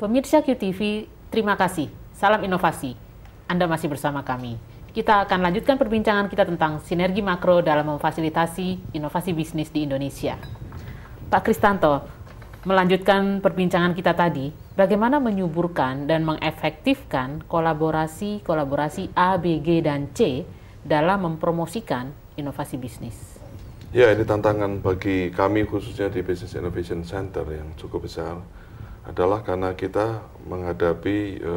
Pemirsa QTV, terima kasih. Salam inovasi. Anda masih bersama kami. Kita akan lanjutkan perbincangan kita tentang sinergi makro dalam memfasilitasi inovasi bisnis di Indonesia. Pak Kristanto, melanjutkan perbincangan kita tadi, bagaimana menyuburkan dan mengefektifkan kolaborasi-kolaborasi A, B, G, dan C dalam mempromosikan inovasi bisnis? Ya, ini tantangan bagi kami khususnya di Business Innovation Center yang cukup besar adalah karena kita menghadapi e,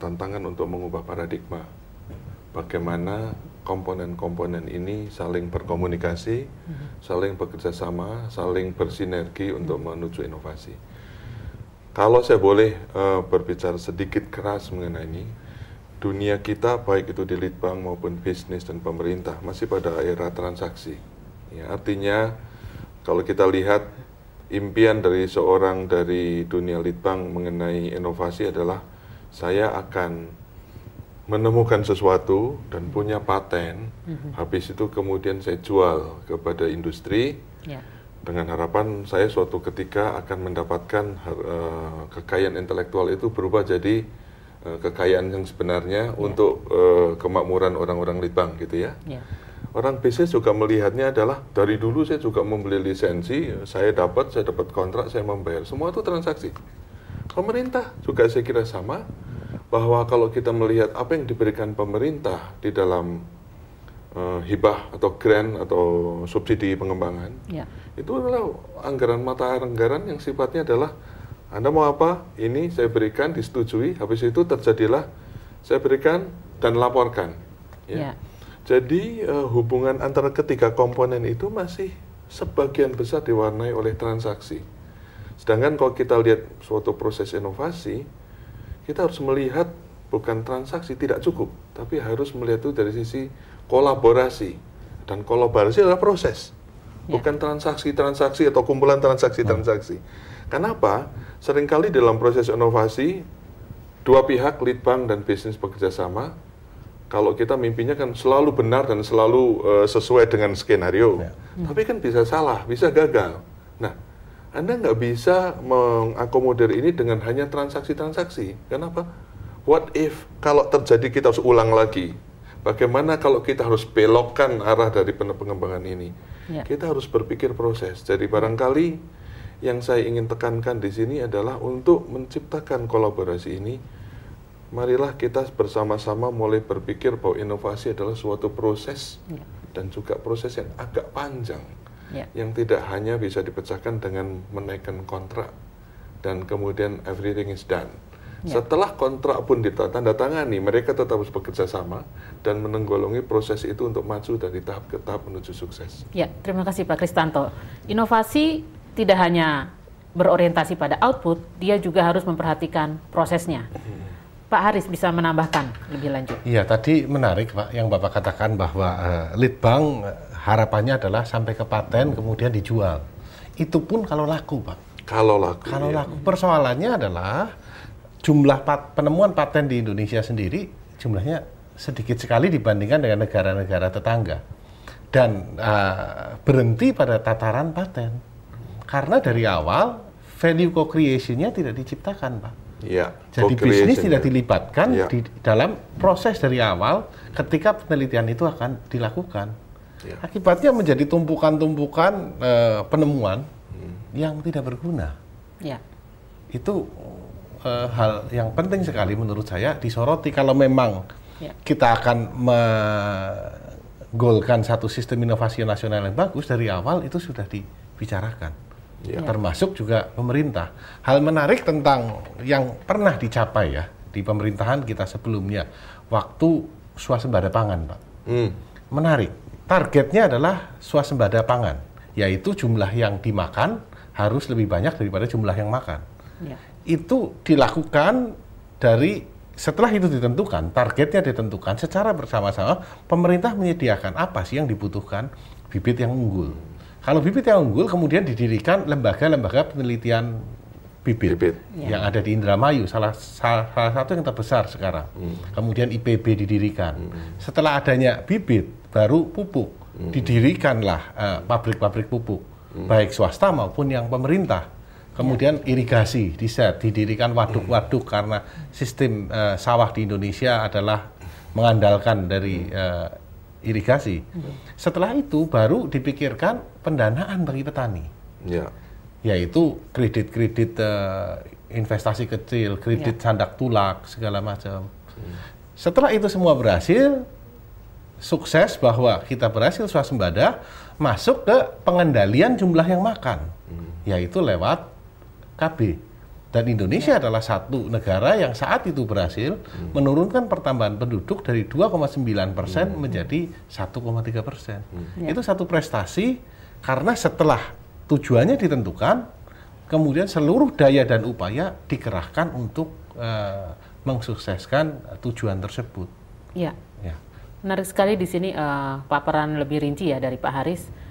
tantangan untuk mengubah paradigma. Bagaimana komponen-komponen ini saling berkomunikasi, mhm. saling bekerja sama, saling bersinergi untuk menuju inovasi. Kalau saya boleh e, berbicara sedikit keras mengenai ini, dunia kita baik itu di litbang maupun bisnis dan pemerintah masih pada era transaksi. Ya, artinya kalau kita lihat impian dari seorang dari dunia litbang mengenai inovasi adalah saya akan menemukan sesuatu dan punya paten, mm-hmm. habis itu kemudian saya jual kepada industri yeah. dengan harapan saya suatu ketika akan mendapatkan uh, kekayaan intelektual itu berubah jadi uh, kekayaan yang sebenarnya yeah. untuk uh, kemakmuran orang-orang litbang gitu ya. Yeah orang bisnis juga melihatnya adalah dari dulu saya juga membeli lisensi, saya dapat, saya dapat kontrak, saya membayar. Semua itu transaksi. Pemerintah juga saya kira sama bahwa kalau kita melihat apa yang diberikan pemerintah di dalam uh, hibah atau grant atau subsidi pengembangan ya. itu adalah anggaran mata anggaran yang sifatnya adalah anda mau apa ini saya berikan disetujui habis itu terjadilah saya berikan dan laporkan ya. Ya jadi uh, hubungan antara ketiga komponen itu masih sebagian besar diwarnai oleh transaksi. Sedangkan kalau kita lihat suatu proses inovasi, kita harus melihat bukan transaksi tidak cukup, tapi harus melihat itu dari sisi kolaborasi. Dan kolaborasi adalah proses, ya. bukan transaksi-transaksi atau kumpulan transaksi-transaksi. Ya. Kenapa? Seringkali dalam proses inovasi, dua pihak, lead bank dan bisnis bekerja sama, kalau kita mimpinya kan selalu benar dan selalu uh, sesuai dengan skenario. Ya. Hmm. Tapi kan bisa salah, bisa gagal. Nah, Anda nggak bisa mengakomodir ini dengan hanya transaksi-transaksi. Kenapa? What if kalau terjadi kita harus ulang lagi? Bagaimana kalau kita harus belokkan arah dari pengembangan ini? Ya. Kita harus berpikir proses. Jadi barangkali yang saya ingin tekankan di sini adalah untuk menciptakan kolaborasi ini marilah kita bersama-sama mulai berpikir bahwa inovasi adalah suatu proses ya. dan juga proses yang agak panjang ya. yang tidak hanya bisa dipecahkan dengan menaikkan kontrak dan kemudian everything is done. Ya. Setelah kontrak pun ditandatangani, mereka tetap harus bekerja sama dan menenggolongi proses itu untuk maju dari tahap ke tahap menuju sukses. Ya, terima kasih Pak Kristanto. Inovasi tidak hanya berorientasi pada output, dia juga harus memperhatikan prosesnya. Hmm Pak Haris bisa menambahkan lebih lanjut. Iya, tadi menarik Pak yang Bapak katakan bahwa uh, lead bank eh, harapannya adalah sampai ke paten kemudian dijual. Itu pun kalau laku, Pak. Kalau laku. Kalau iya. laku. Persoalannya adalah jumlah pat penemuan paten di Indonesia sendiri jumlahnya sedikit sekali dibandingkan dengan negara-negara tetangga. Dan uh, berhenti pada tataran paten. Karena dari awal value co-creation-nya tidak diciptakan, Pak Ya, Jadi bisnis tidak dilibatkan ya. di dalam proses dari awal ketika penelitian itu akan dilakukan. Ya. Akibatnya menjadi tumpukan-tumpukan e, penemuan hmm. yang tidak berguna. Ya. Itu e, hal yang penting sekali menurut saya disoroti kalau memang ya. kita akan menggolkan satu sistem inovasi nasional yang bagus dari awal itu sudah dibicarakan ya. termasuk juga pemerintah. Hal menarik tentang yang pernah dicapai ya di pemerintahan kita sebelumnya waktu swasembada pangan, Pak. Hmm. Menarik. Targetnya adalah swasembada pangan, yaitu jumlah yang dimakan harus lebih banyak daripada jumlah yang makan. Ya. Itu dilakukan dari setelah itu ditentukan, targetnya ditentukan secara bersama-sama, pemerintah menyediakan apa sih yang dibutuhkan, bibit yang unggul kalau bibit yang unggul, kemudian didirikan lembaga-lembaga penelitian bibit, bibit. yang ya. ada di Indramayu, salah, salah, salah satu yang terbesar sekarang. Hmm. Kemudian IPB didirikan. Hmm. Setelah adanya bibit, baru pupuk. Hmm. Didirikanlah eh, pabrik-pabrik uh, pupuk, hmm. baik swasta maupun yang pemerintah. Kemudian ya. irigasi, diset, didirikan waduk-waduk hmm. karena sistem uh, sawah di Indonesia adalah mengandalkan dari uh, irigasi. Hmm. Setelah itu baru dipikirkan pendanaan bagi petani. Ya. Yaitu kredit-kredit uh, investasi kecil, kredit ya. sandak tulak segala macam. Hmm. Setelah itu semua berhasil, sukses bahwa kita berhasil swasembada masuk ke pengendalian jumlah yang makan, hmm. yaitu lewat KB. Dan Indonesia ya. adalah satu negara yang saat itu berhasil hmm. menurunkan pertambahan penduduk dari 2,9 persen hmm. menjadi 1,3 persen. Hmm. Itu satu prestasi karena setelah tujuannya ditentukan, kemudian seluruh daya dan upaya dikerahkan untuk uh, eh, mensukseskan tujuan tersebut. Ya. ya. Menarik sekali di sini uh, paparan lebih rinci ya dari Pak Haris.